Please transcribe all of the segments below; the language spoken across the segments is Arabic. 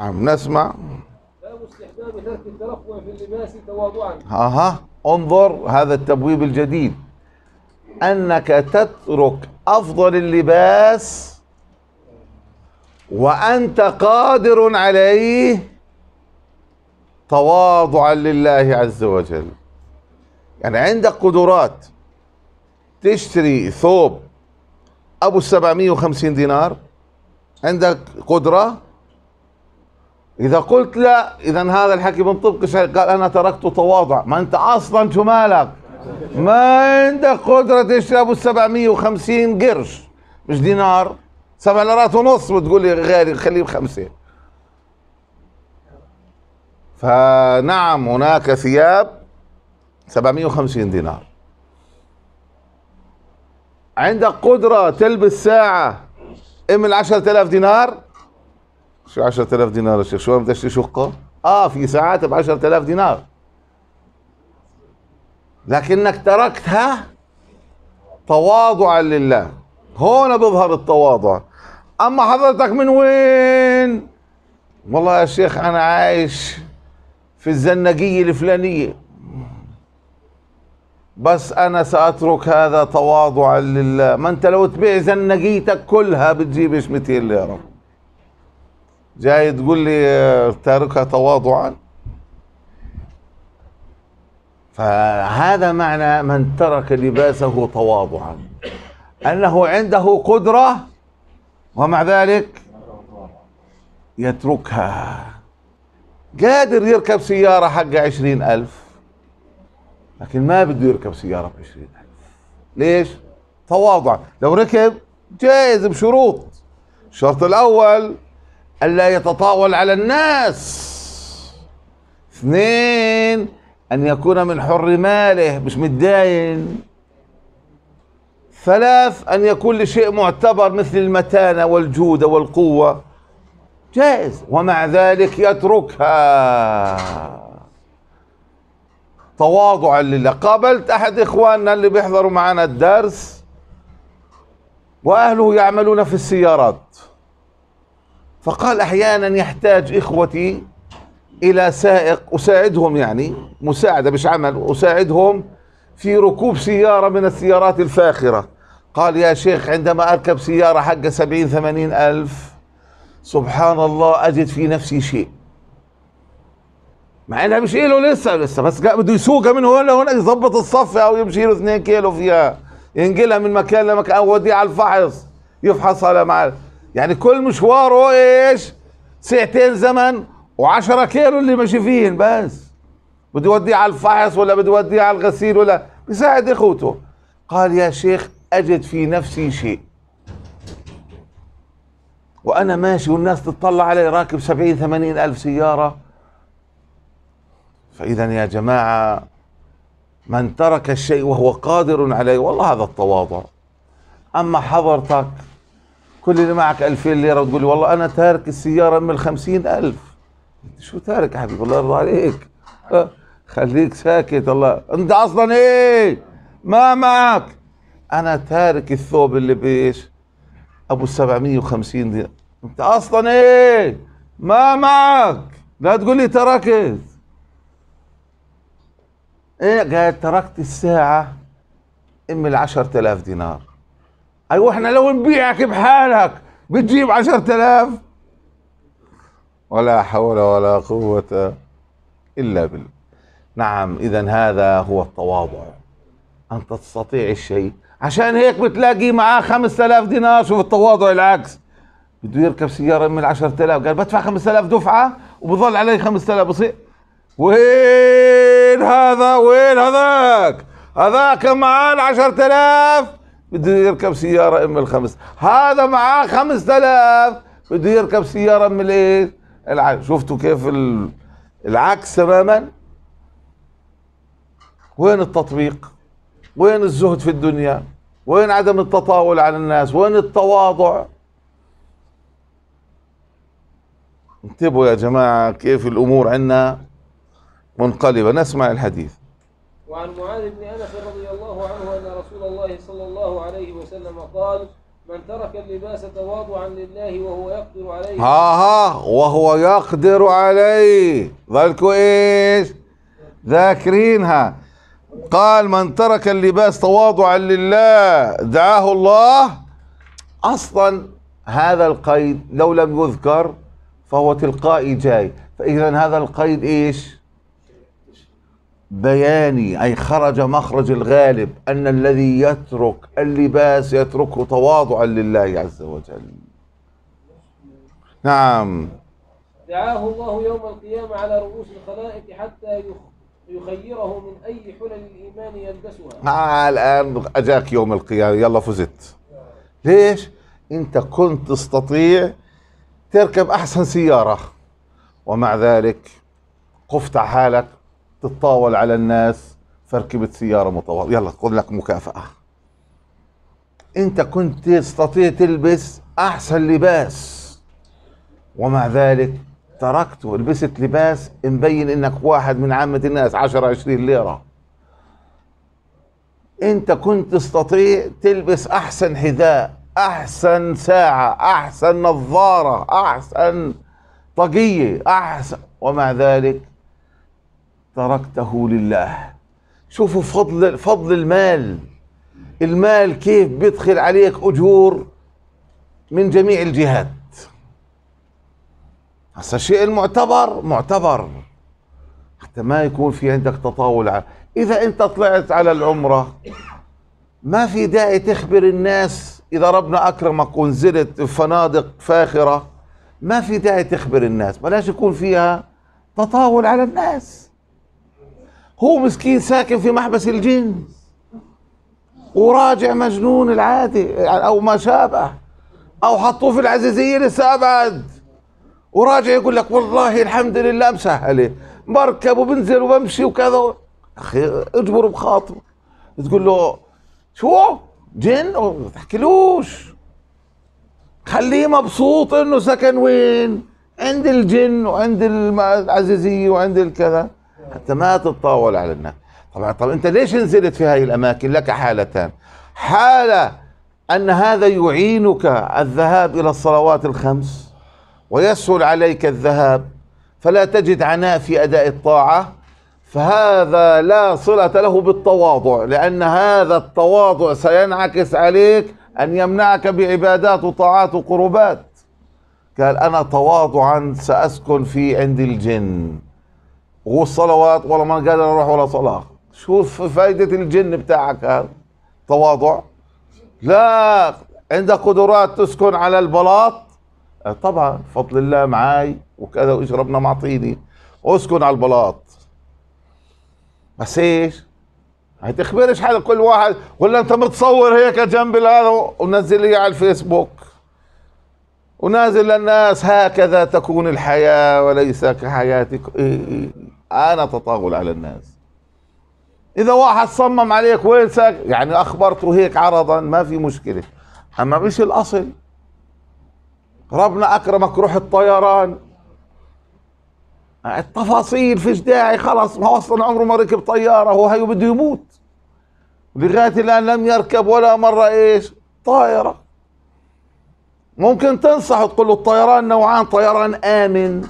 نعم نسمع ها استحباب ترك الترفع في اللباس تواضعا اها انظر هذا التبويب الجديد انك تترك افضل اللباس وانت قادر عليه تواضعا لله عز وجل يعني عندك قدرات تشتري ثوب ابو 750 دينار عندك قدره إذا قلت لا إذا هذا الحكي بنطبق شعر قال أنا تركت تواضع ما أنت أصلا شو مالك ما عندك قدرة تشتري أبو 750 قرش مش دينار سبع ليرات ونص وتقول لي غيري خليه بخمسة فنعم هناك ثياب 750 دينار عندك قدرة تلبس ساعة ام ال 10000 دينار شو 10000 دينار يا شيخ شو بدي اشتري شقه اه في ساعات ب 10000 دينار لكنك تركتها تواضعا لله هون بيظهر التواضع اما حضرتك من وين والله يا شيخ انا عايش في الزنقيه الفلانيه بس انا ساترك هذا تواضعا لله ما انت لو تبيع زنقيتك كلها بتجيبش 200 ليره جاي تقول لي آه، تاركها تواضعا فهذا معنى من ترك لباسه تواضعا انه عنده قدره ومع ذلك يتركها قادر يركب سيارة حق عشرين ألف لكن ما بده يركب سيارة بعشرين ألف ليش؟ تواضع لو ركب جائز بشروط الشرط الأول ألا يتطاول على الناس اثنين أن يكون من حر ماله مش متداين ثلاث أن يكون لشيء معتبر مثل المتانة والجودة والقوة جائز ومع ذلك يتركها تواضعا لله قابلت أحد إخواننا اللي بيحضروا معنا الدرس وأهله يعملون في السيارات فقال احيانا يحتاج اخوتي الى سائق اساعدهم يعني مساعده مش عمل اساعدهم في ركوب سياره من السيارات الفاخره قال يا شيخ عندما اركب سياره حق سبعين ثمانين الف سبحان الله اجد في نفسي شيء مع انها مش له لسه لسه بس بده يسوقها من هون لهون يظبط الصف او يمشي له 2 كيلو فيها ينقلها من مكان لمكان او على الفحص يفحصها مع يعني كل مشواره ايش ساعتين زمن و10 كيلو اللي ماشي فيهن بس بده يوديه على الفحص ولا بده يوديه على الغسيل ولا بيساعد اخوته قال يا شيخ اجد في نفسي شيء وانا ماشي والناس تطلع علي راكب سبعين ثمانين الف سياره فاذا يا جماعه من ترك الشيء وهو قادر عليه والله هذا التواضع اما حضرتك كل اللي معك 2000 ليره وتقول لي والله انا تارك السياره من 50000 شو تارك يا حبيبي الله يرضى عليك أه، خليك ساكت الله انت اصلا ايه ما معك انا تارك الثوب اللي بايش ابو 750 دينار انت اصلا ايه ما معك لا تقول لي تركت ايه قاعد تركت الساعه ام ال 10000 دينار ايوه احنا لو نبيعك بحالك بتجيب 10000 ولا حول ولا قوة إلا بالله نعم إذا هذا هو التواضع أن تستطيع الشيء عشان هيك بتلاقي معاه 5000 دينار شوف التواضع العكس بده يركب سيارة من 10000 قال بدفع 5000 دفعة وبظل علي 5000 بصير وين هذا وين هذاك هذاك معاه ال 10000 بده يركب سيارة ام الخمس هذا معاه خمس آلاف بده يركب سيارة ام الإيه العكس شفتوا كيف العكس تماما وين التطبيق وين الزهد في الدنيا وين عدم التطاول على الناس وين التواضع انتبهوا يا جماعة كيف الأمور عندنا منقلبة نسمع الحديث وعن معاذ بن أنس رضي الله عنه أن رسول الله صلى الله عليه وسلم قال من ترك اللباس تواضعا لله وهو يقدر عليه ها ها وهو يقدر عليه ظلكوا ايش ذاكرينها قال من ترك اللباس تواضعا لله دعاه الله اصلا هذا القيد لو لم يذكر فهو تلقائي جاي فاذا هذا القيد ايش بياني أي خرج مخرج الغالب أن الذي يترك اللباس يتركه تواضعا لله عز وجل نعم دعاه الله يوم القيامة على رؤوس الخلائق حتى يخيره من أي حلل الإيمان يلبسها آه الآن أجاك يوم القيامة يلا فزت ليش؟ أنت كنت تستطيع تركب أحسن سيارة ومع ذلك قفت على حالك تتطاول على الناس فركبت سيارة مطولة يلا خذ لك مكافأة انت كنت تستطيع تلبس احسن لباس ومع ذلك تركته لبست لباس مبين انك واحد من عامة الناس عشرة عشرين ليرة انت كنت تستطيع تلبس احسن حذاء احسن ساعة احسن نظارة احسن طاقية احسن ومع ذلك تركته لله شوفوا فضل فضل المال المال كيف بيدخل عليك اجور من جميع الجهات هسا الشيء المعتبر معتبر حتى ما يكون في عندك تطاول اذا انت طلعت على العمره ما في داعي تخبر الناس اذا ربنا اكرمك ونزلت فنادق فاخره ما في داعي تخبر الناس بلاش يكون فيها تطاول على الناس هو مسكين ساكن في محبس الجن وراجع مجنون العادي او ما شابه او حطوه في العزيزيه لسه ابعد وراجع يقول لك والله الحمد لله مسهله بركب وبنزل وبمشي وكذا اخي اجبره بخاطره تقول له شو جن ما تحكيلوش خليه مبسوط انه سكن وين عند الجن وعند العزيزيه وعند الكذا حتى ما تتطاول على الناس طبعا طب انت ليش نزلت في هذه الاماكن لك حالتان حاله ان هذا يعينك الذهاب الى الصلوات الخمس ويسهل عليك الذهاب فلا تجد عناء في اداء الطاعه فهذا لا صله له بالتواضع لان هذا التواضع سينعكس عليك ان يمنعك بعبادات وطاعات وقربات قال انا تواضعا ساسكن في عند الجن والصلوات والله ما قادر اروح ولا صلاه شو فائده الجن بتاعك هذا تواضع لا عندك قدرات تسكن على البلاط آه، طبعا فضل الله معاي وكذا وايش ربنا معطيني اسكن على البلاط بس ايش هتخبرش حدا كل واحد ولا انت متصور هيك جنب هذا ونزل لي على الفيسبوك ونازل للناس هكذا تكون الحياة وليس كحياتك إيه إيه, إيه. انا تطاول على الناس اذا واحد صمم عليك وين ساك يعني اخبرته هيك عرضا ما في مشكله اما مش الاصل ربنا اكرمك روح الطيران التفاصيل فيش داعي خلاص ما وصل عمره ما ركب طياره هو هيو بده يموت لغايه الان لم يركب ولا مره ايش طائره ممكن تنصح تقول له الطيران نوعان طيران امن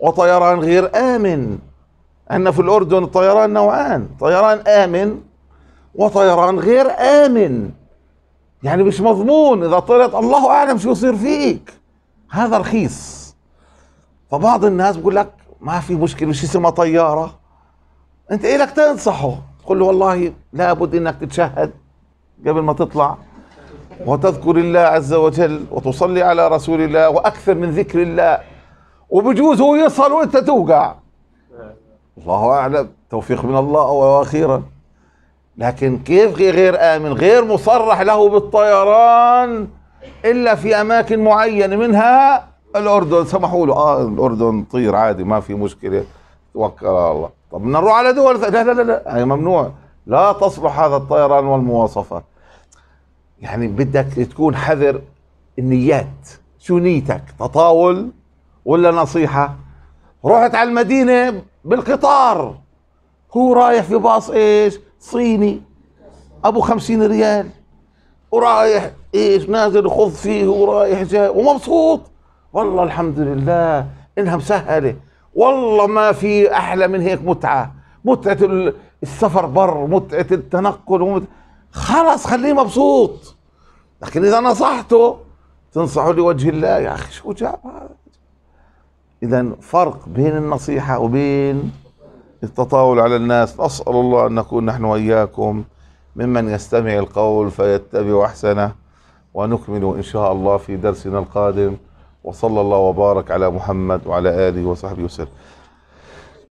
وطيران غير امن أن في الأردن الطيران نوعان طيران آمن وطيران غير آمن يعني مش مضمون إذا طلعت الله أعلم شو يصير فيك هذا رخيص فبعض الناس بيقول لك ما في مشكلة مش اسمها طيارة أنت إيه لك تنصحه تقول له والله لابد إنك تتشهد قبل ما تطلع وتذكر الله عز وجل وتصلي على رسول الله وأكثر من ذكر الله وبجوز هو يصل وأنت توقع الله أعلم توفيق من الله وأخيرا لكن كيف غير آمن غير مصرح له بالطيران إلا في أماكن معينة منها الأردن سمحوا له آه الأردن طير عادي ما في مشكلة توكل على الله طب نروح على دول لا لا لا لا هي ممنوع لا تصلح هذا الطيران والمواصفات يعني بدك تكون حذر النيات شو نيتك تطاول ولا نصيحة رحت على المدينة بالقطار هو رايح في باص ايش صيني ابو خمسين ريال ورايح ايش نازل خذ فيه ورايح جاي ومبسوط والله الحمد لله انها مسهله والله ما في احلى من هيك متعه متعه السفر بر متعه التنقل ومت... خلص خليه مبسوط لكن اذا نصحته تنصحوا لوجه الله يا اخي شو جاب هذا إذا فرق بين النصيحة وبين التطاول على الناس نسال الله أن نكون نحن وإياكم ممن يستمع القول فيتبع أحسنه ونكمل إن شاء الله في درسنا القادم وصلى الله وبارك على محمد وعلى آله وصحبه وسلم